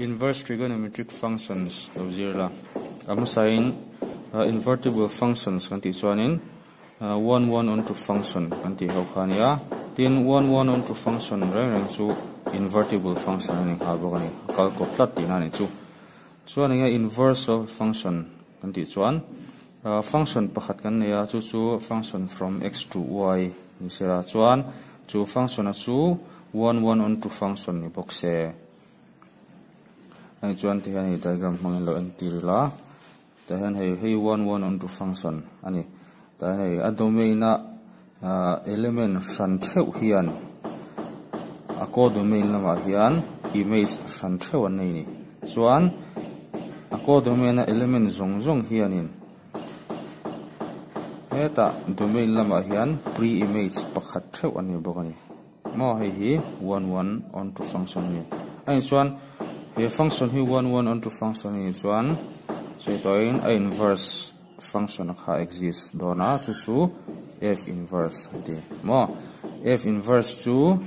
inverse trigonometric functions lo zero la am sain uh, invertible functions kan ti chuanin uh, à, one one onto function kan ti ho ya, tin one one onto function reng reng chu invertible function ani ha bo kan kal ko plat ti na ni chu chuan nga inverse of function kan ti chuan uh, à, function pakhat kan neya chu chu function from x to y ni sira chuan chu function a chu one one onto function ni box se hei chuan thì hian hei diagram hmang in lo là thì la te hian hei hei one one on function anh ta hian hei a domain a element hran theuh hian a ko domain lamah hian image hran theuh này nei ni chuan a ko domain a element zong zong hianin ta domain lamah hian pre image pakhat theuh ani bao nhiêu, mà hei hi one one onto function ni anh chuan here function hi one one onto function one, so chuitain a inverse function a kha exist to chu f inverse d mo f inverse chu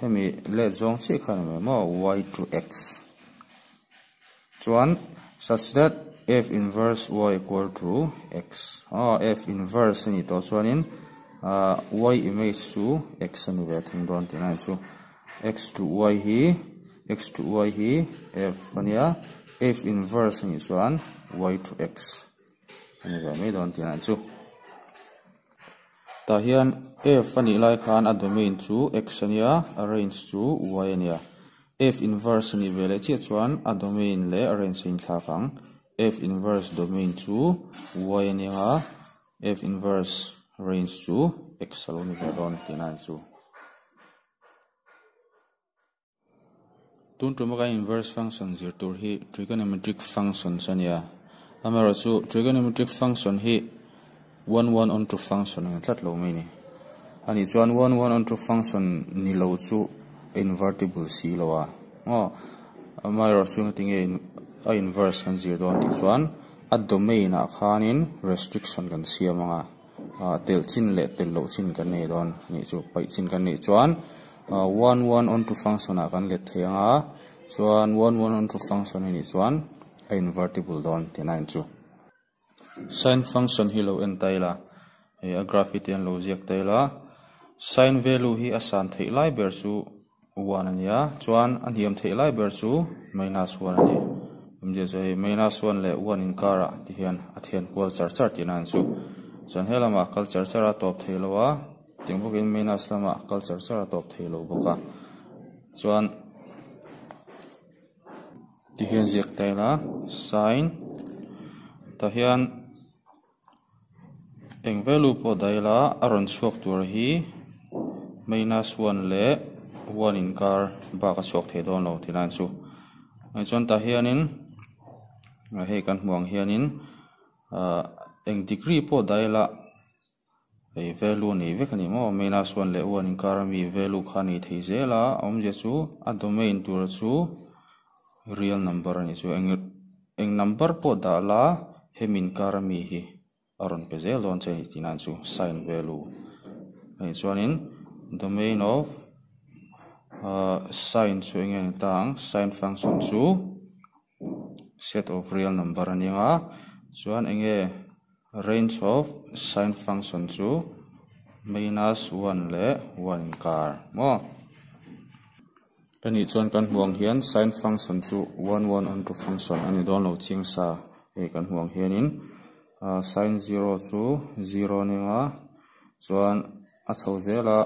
hemi let zong chi khan me mo y to x one such that f inverse y equal to x oh f inverse ni to chuanin uh, y image to x ni ve thung don tina x to y hi x to y hi f ania f inverse ni chuan y to x ani ga me don tian chu ta hian f ani lai khan a domain chu x ania a range chu y ania f inverse ni vele chi chuan a domain le a range in thla f inverse domain chu y ania f inverse range chu x alone. ni ga don tian chu tun tuma ka inverse function zir tur hi trigonometric function sanya amara chu trigonometric function hi 1 1 onto function ang tlat lo mi ni ani chuan 1 1 onto function ni lo chu invertible si lo wa ngo amara chu ngating e a inverse kan zir don ti chuan a domain a khanin restriction kan siam anga a tel chin le tel lo chin kan nei don ni chu pai chin kan nei chuan 1, 1, on to function a kan let theinga chuan 1, 1, on to function hi ni chuan a invertible don tina in chu sin function hi lo en taila e a graphite an lo ziak taila sin value hi asan thei lai ber chu one ania chuan an hiam thei lai ber chu minus one ani imje chu hei minus one le one in kara ti hian a thian kwal char char tina an chu chuan helama kal char chara top thei lo wa tiếng bốc in main là ah culture chara top thei lo boka chuan ti hian ziak tai la sign ta hian eng velu po đây là aron chuak tur hi minus 1 le one in car ba ka chuak thei don thì thilan chu ai chuan ta hian in hay kan hmuang hian in ah, eng degree po đây là ei value ni vek ani maw minus 1 le 1 in karami value khani thei zela om je chu a domain tur chu real number này chu eng eng number po da la hemin karami hi aron pe zel sẽ che tinan chu sign value ei anh domain of uh, sign chu anh tang sign function chu set of real number này ani nga anh enge range of sine function chu minus 1 le 1 car. mo ani chuan kan huang hian sine function chu 1 1 onto function ani don lo ching sa e kan huang hianin uh, sine 0 chu 0 ninga chuan a chho zela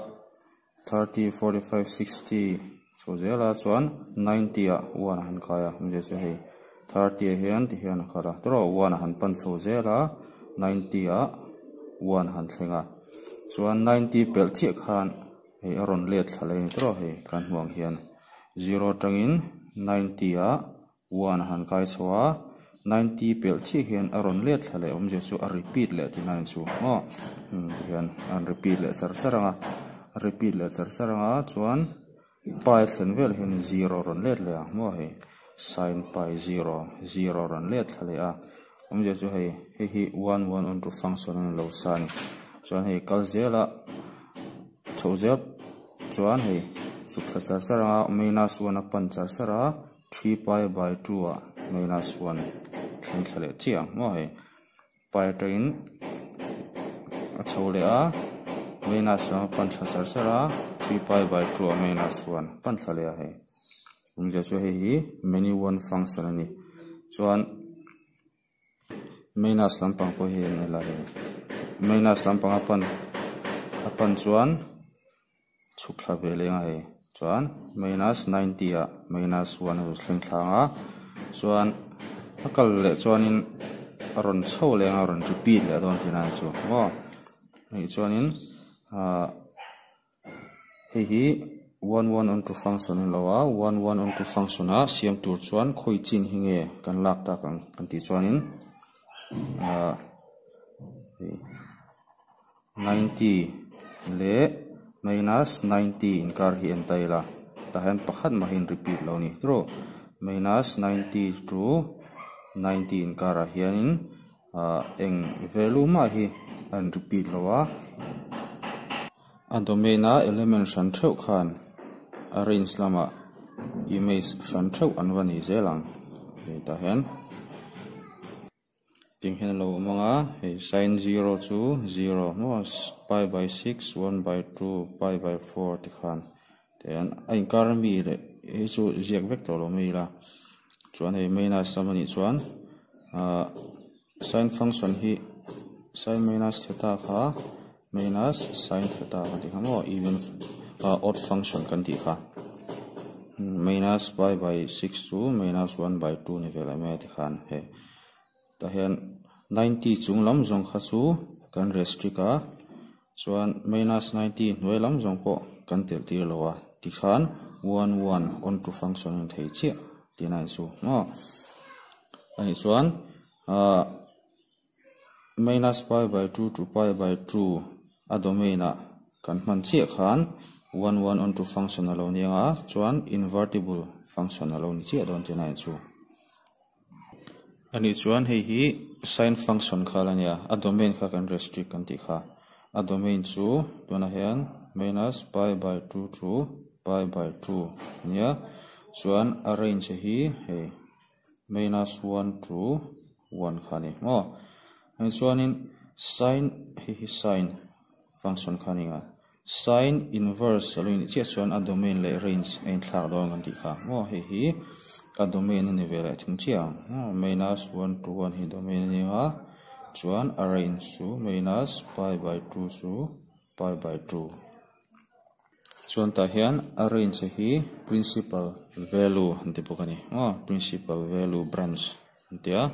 30 45 60 chho zela chuan 90 a 1 han kaya hum je se hei 30 hian ti hian khara tro 1 han pan chho zela 90อ่ะ1หันเซงอ่ะส่วน90เปิลเชียขานเฮอรอนเลดทะเลนี่ตรอเฮการห่วงเฮียน0ตังอิน90อ่ะวันหันไกสวา90เปิลเชียเฮียนอรอนเลดทะเลผมจะสุอ repeat เลที่9สูอ๋ออืเฮียนอัน repeat เลซะซะรังอ่ะ e p e a t เลซะซะรังอ่ะส่วน p y เ h o n vel hen น e r o ron let le mo เฮ sin pi zero zero ron let le am ja chu hei he hi one one on to function an lo sani chuan hei kal zela chho zel chuan hei sukha char sara minus one a pan char sara 3 pi by two a minus 1 thang khale chiang mo hei pi trên, a chho le a minus one pan char sara three pi by two a minus one pan khale a hei ung ja chu hei hi many one function ani chuan minus lampang ko hi ni lai minus lampang apan apan chuan chukla ve lenga he eh. chuan minus 90 a minus 1 hu thleng thlanga chuan akal le chuanin ron chho lenga ron repeat le don tina chu wa ni in a hei hi one one to function in lawa one one to function a siam tur chuan khoi chin hinge kan lak ta kan kan ti chuanin 90 ờ. le minus 90 in kar ờ, hi en tai la ta han pakhat ma hin repeat lo ni tro minus 90 to 90 in kar hian in eng value ma hi an repeat lo wa an domaina element san theu khan arrange lama image san theu an wani zelang ta hen ting hen lo manga hei sin zero chu zero no pi by six one by two pi by four ti khan te anh a inkar mi le he chu ziak vector to lo mi la chuan hei minus sam ani chuan a à, sin function hi sin minus theta kha minus sin theta kan ti kha mo even à, odd function kan ti kha minus pi by six chu minus one by two ni vela me ti khan he ta hian 90 chung lắm lam số kha chu kan restrika chuan minus 90 noi lắm zong po kan tel tir lo a ti khan 11 on to function in thei chi ti nai su no ani chuan a minus pi by 2 to pi by 2 a domain a kan hman chi khan 11 on to function alo nha, cho anh invertible function alo ni chi adon ti nai số Ani chuan hei hi sine function kha lan ya a domain kha kan restrict kan ti kha a domain chu tuna hian minus pi by 2 to pi by 2 nia chuan a range hi hei minus 1 to 1 kha ni mo ani chuanin sin hi hi sine function kha ni nga sine inverse lo ni chia chuan a domain le range ein thlar dawng kan ti kha mo hei hi a domain ani vel a thing chiang minus 1 to 1 hi domain ani nga chuan arrange chu minus pi by 2 chu pi by 2 chuan ta hian arrange hi principal value an ti bawk principal value branch an ti a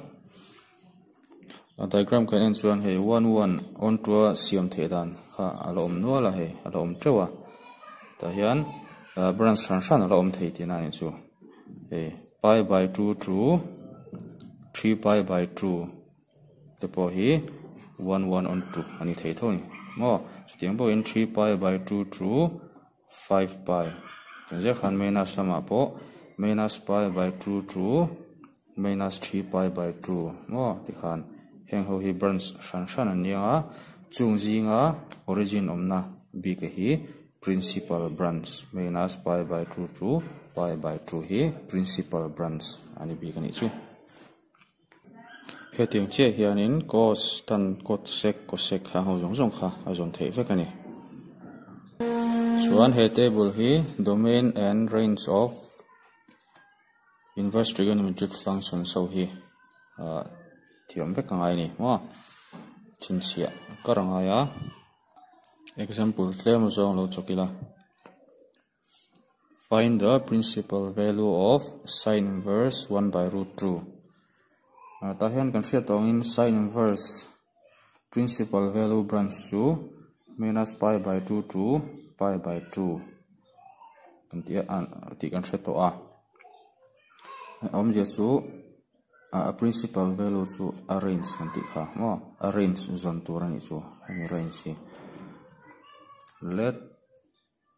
diagram kan en chuan hei 1 1 on to siam the dan kha alom om nuala he, alom om trewa ta hian branch san san alom om thei tina ni chu pi by 2 to 3 pi by 2 to po hi 1 1 on 2 ani thei tho ni mo chuting bo in 3 pi by 2 to 5 pi je khan minus sama po minus pi by 2 to minus 3 pi by 2 mo ti khan heng ho hi burns shan shan an yanga chung ji nga origin omna bi ke hi principal branch minus pi by 2 to pi by 2 hi principal branch ani bi kan chu he tiang che hianin cos tan cot sec cosec kha ho jong jong kha a zon thei vek ani chuan he table hi domain and range of inverse trigonometric function so hi a thiam vek angai ni ma chin sia karangaya example tlem zong lo chokila Find the principal value of sine inverse 1 by root 2. Uh, ta hian kan in awngin sine inverse principal value branch two minus pi by 2 to pi by 2 kan uh, kan hriat to a uh, om je chu uh, a principal value to arrange kan ti mo arrange zon tur ani chu arrange let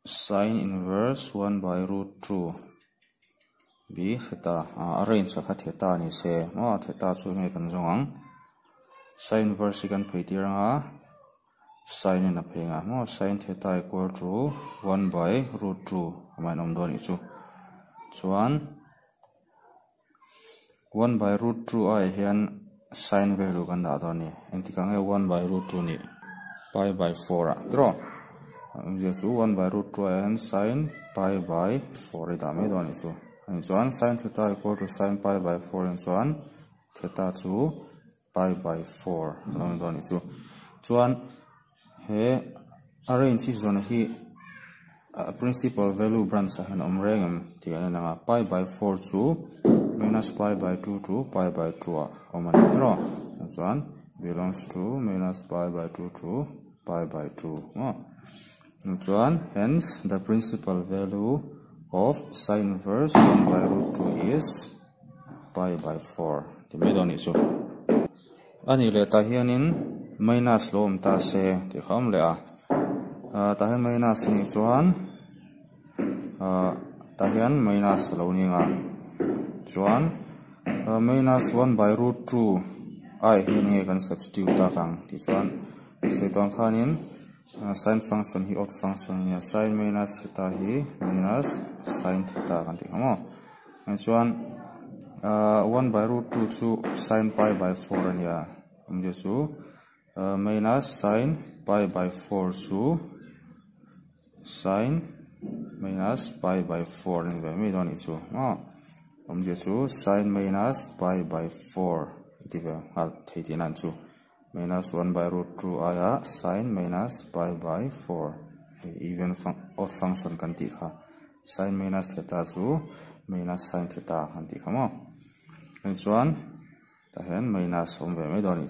sin inverse 1 by root 2 b theta a range kha theta ni se ma theta chu nge kan zong sin inverse kan phei ti ranga sin in a phenga mo sin theta equal to 1 by root 2 amai nom do ni chu chuan 1 by root 2 a hiện sin value kan da do ni anh ti ka nge 1 by root 2 này pi by 4 a draw bia 1 by root 2 and sine sin pi by 4 i dah so. So hi chu sin theta equal to sin pi by 4 So on theta 2 pi by 4 an dawn 1 chu chuan he arrange hi one he a uh, principal value branch a hen om rengem ti pi by 4 2 minus pi by 2 to pi by 2 om uh, an and so on belongs to minus pi by 2 to pi by 2 oh. Neutron, hence the principal value of sine inverse 1 by root 2 is pi by 4. Thì mấy đồ Ani le tahianin minus lom ta se thì không lệ à. minus ini, chuan Tahian minus lo nè à. minus 1 by root 2 ai ini akan substitute ta kang thì chuan sẽ uh, ah, sin function hi odd function ya sin minus theta hi minus sin theta kan kamu, mo and chuan uh, 1 by root 2 sin pi by 4 an ya am je chu uh, minus sin pi by four chu ya. ah, sin minus pi by 4 ni ve mi don ichu mo am sin minus pi by 4 ti ve hal thei tin minus 1 by root 2 aya sine minus pi by 4 even fun odd function kan ti kha sine minus theta chu minus sine theta kan ti kha mo an chuan ta hen minus om ve mai doni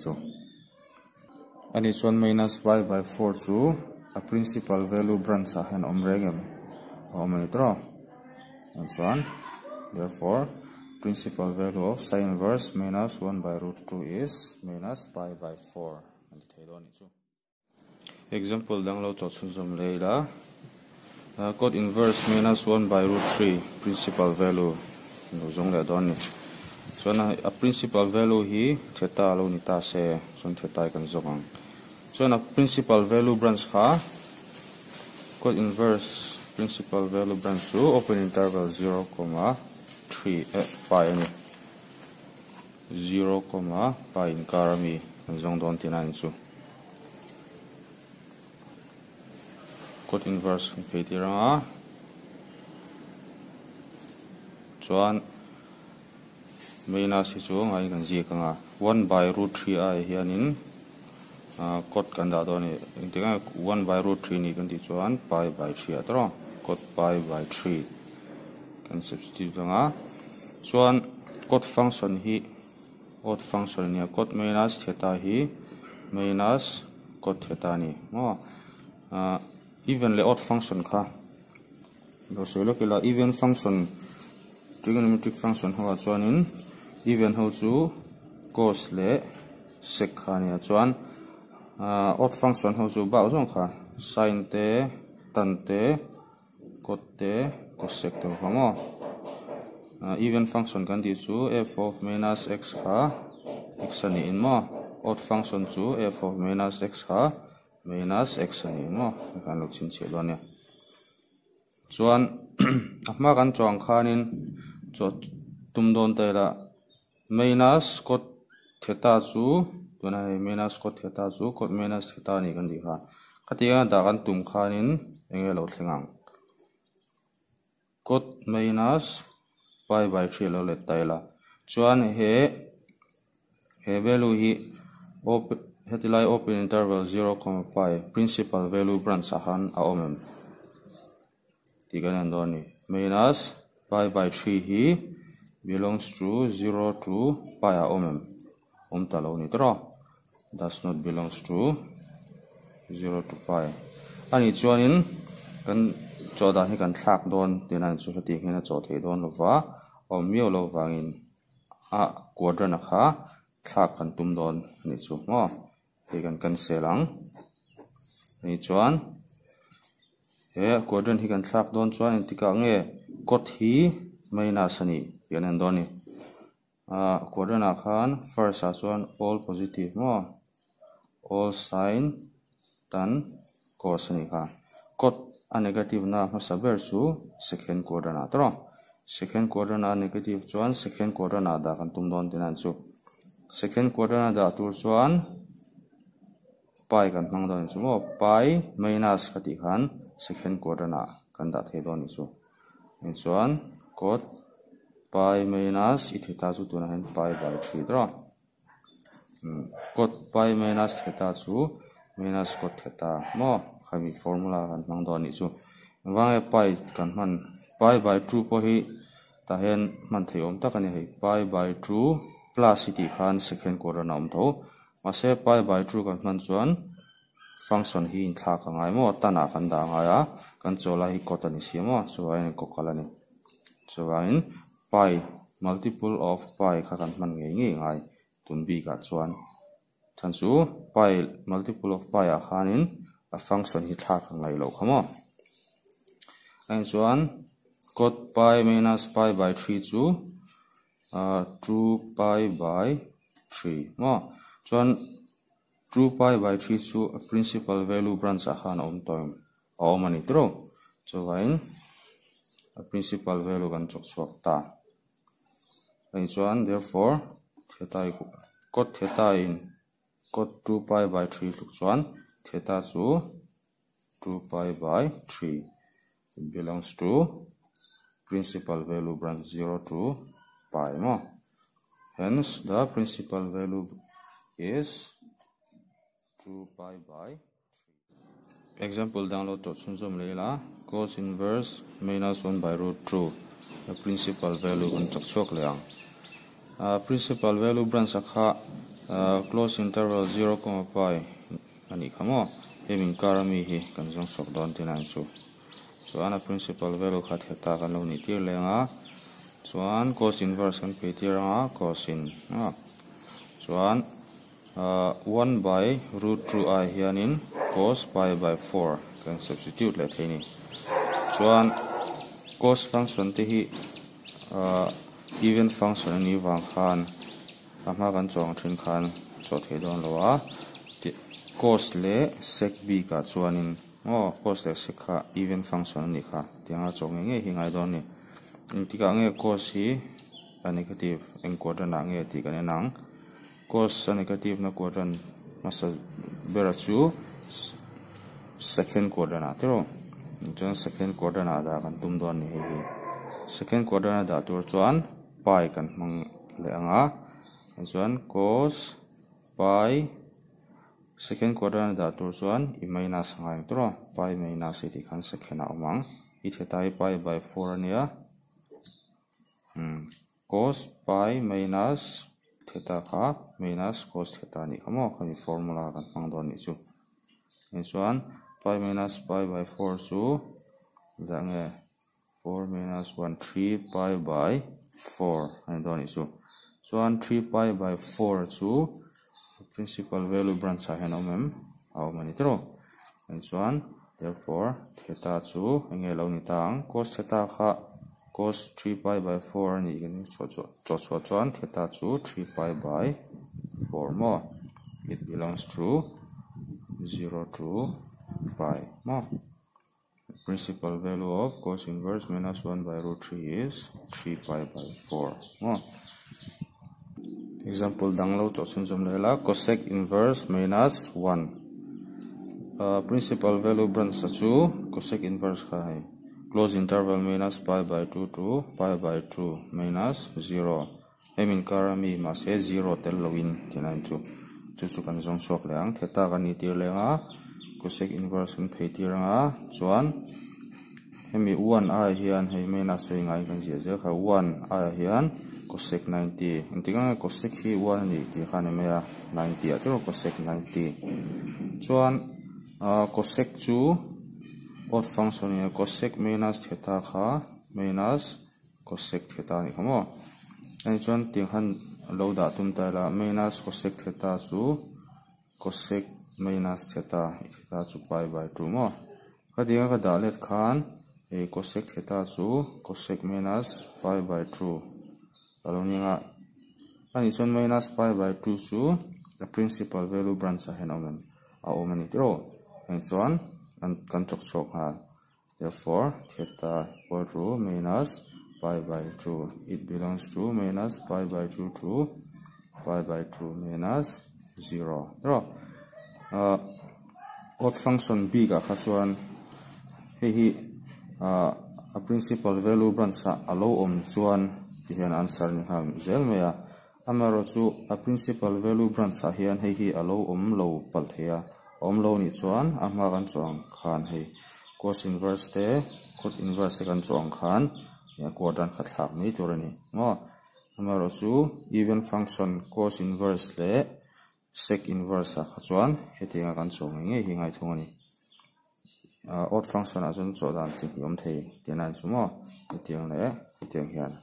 and it's chuan minus pi by 4 chu a principal value branch a hen om rengem om ni tro so on therefore principal value of sine inverse minus 1 by root 2 is minus pi by 4 and thầy đó này chú example đang lâu chọn xuống dòng lấy là uh, inverse minus 1 by root 3 principal value nó giống là đó này cho nên a principal value hi theta lâu ni ta sẽ chọn theta cần e giống ang cho nên principal value branch ha, cos inverse principal value branch số open interval 0, 3 e pai 0 comma pai in karami zong don tin an chu cot inverse pe ti ranga chuan minus si chu ngai kan ji kanga 1 by root 3 i hianin cot kan da do ni intinga 1 by root 3 ni kan ti chuan pi by 3 atro cot pi by 3 an substitute anga chuan cot function hi cot function nia cot minus theta hi minus cot theta ni mo uh, even le odd function kha lo se lo kila even function trigonometric function ho chuan in even ho chu cos le sec kha nia chuan uh, ah, odd function ho chu bao zong kha sin te tan te cot te cos sector hamo uh, even function kan đi chu f of minus x kha x ani in mo odd function chu f of minus x kha minus x ani in mo kan lo chin che lo ne chuan ahma kan chuang khanin chu tum don tay la minus cot theta chu này minus cot theta chu cot minus theta này đi ni đã di kha khatia da anh ấy khanin engelo thlengang cot minus pi by 3 lo le taila chuan he he value hi open hetilai open interval 0, pi principal value branch ahan a omem tiganan do minus pi by 3 hi belongs to 0 to pi a omem om talo ni tro does not belongs to 0 to pi ani chuanin kan cho chawda hi kan thlak dawn tin an chu hati hian a chaw thei dawn lova awm miau lo wangin à, ah, kuadran a kha thlak kan tum dawn ni chu ngaw he kan kan selang ni chuan he kuadran hi kan thlak dawn chuan in tika nge kot hi maina sani pian an dawn ni a kuadran a khan first a chuan all positive mà, all sign tan course ni kha kot a negative na masaber su second quarter na tro second quarter na negative chuan second quarter na da kan tum don tin an chu second quarter na da tur chuan pi kan hmang don chu mo pi minus ka ti khan second quarter na kan da the don chu in chuan cot pi minus i theta chu tuna hen pi by 3 tro cot pi minus theta chu minus cot theta mo khami formula kan mang dawn ni chu wange pi kan man pi by 2 po hi ta hen man thei om tak ani hei pi by 2 plus city khan second quarter nam tho ma se pi by 2 kan man chuan function hi in thla ka ngai mo tana kan da ngai a kan chola hi kota ni sima chuan e ko kala ni chuan pi multiple of pi kha kan man ngei ngei ngai tun bi ka chuan chan chu pi multiple of pi a khanin a function hi thla ka ngai lo khamo and c h u n cot pi minus pi by 3 chu uh, 2 pi by 3 mo chuan 2 pi by 3 chu a principal value branch a han om toim a om ani tro chuan a principal value kan chok chuak ta and c h u n therefore theta cot theta in cot 2 pi by 3 luk chuan theta so 2 pi by 3 it belongs to principal value branch 0 to pi more. hence the principal value is 2 pi by 3 example download to sunjom leila cos inverse minus 1 by root 2 the principal value on chak chok leang uh, principal value branch akha uh, close interval 0 comma pi อันนี้ขโมยเฮมิงคารมีฮีกันจงสอดอนที่นั่นสูส่วนอันพิมพ์สิบเอลเวลูขัดเหตุการณ์ลงนิติเรื่องอ่ะส่วนคอสินเวอร์สันพิจารณาคอสินอะส่วนอ่า one by root t r u i ฮียนิน cos pi by four กัน substitute เลที่นี่ส่วน cos ฟังส่วนที่ฮีอ่า even ฟังส่วนนี้วางคันทำให้กันจองทิ้งคันจดเหตุการณ์ว่อ cos le sec b ka chuanin o cos le sec kha even function ni kha tianga chong nge hingai don ni intika nghe cos hi a negative eng quadrant ange ti kan nang cos a negative na quadrant masa bera chu second quadrant à, a tero chuan second quadrant a da kan tum don ni hi second quadrant a da tur chuan pi kan mang le anga chuan cos pi second quadrant da tur chuan i minus ngai tura pi minus iti kan second a awmang i theta pi by 4 ania Hmm. cos pi minus theta kha minus cos theta ni khamo khani formula kan mang don ni chu ni chuan pi minus pi by 4 chu zange eh. 4 minus 1 3 pi by 4 ani don ni chu chuan 3 pi by 4 chu principal value branch sa hen omem aw mani tro and chuan therefore theta two, angle lo ni tang cos theta kha cos 3 pi by 4 ni kan chu chu chu chuan theta two 3 pi by 4 mo it belongs to 0 to pi mo principal value of cos inverse minus 1 by root 3 is 3 pi by 4 mo. Example danglo chosen jumlela cosec inverse minus 1. Uh, principal value branch sachu cosec inverse ka hai. Close interval minus pi by 2 to pi by 2 minus 0. Emin karami mas e 0 tel login tinain chu. Chuchu kan jong suak leang theta kan ni tir lenga cosec inverse kan phei tir nga chuan mi uan ai hian hei mena sei ngai kan zia zia kha uan ai hian cosec 90 intinga cosec hi uan ni ti khan eme a 90 atero cosec 90 chuan cosec chu odd function ni cosec minus theta kha minus cosec theta ni khamo ai chuan ti khan lo da tum ta la minus cosec theta chu cosec minus theta theta chu pi by 2 mo ka dinga ka dalet khan a cosec theta chu cosec minus pi by 2 alo ninga ani chon minus pi by 2 chu the principal value branch a hen omen a omen it ro and chuan an kan chok chok ha therefore theta equal to minus pi by 2 it belongs to minus pi by 2 to pi by 2 minus 0 ro uh, odd function b ka khachuan he hi a principal value bransa alo om chuan ti hian answer ni ham zel me a amaro chu a principal value bransa hian hei hi alo om lo pal thea om lo ni chuan a ma kan chuang khan hei cos inverse te cot inverse kan chuang khan ya quadrant kha thak ni tur ni ngo amaro chu even function cos inverse le sec inverse kha chuan hetinga kan chuang nge hingai thung ni uh, odd function a zun chaw dan chi ki awm thei tian an chu maw tiang leh tiang hian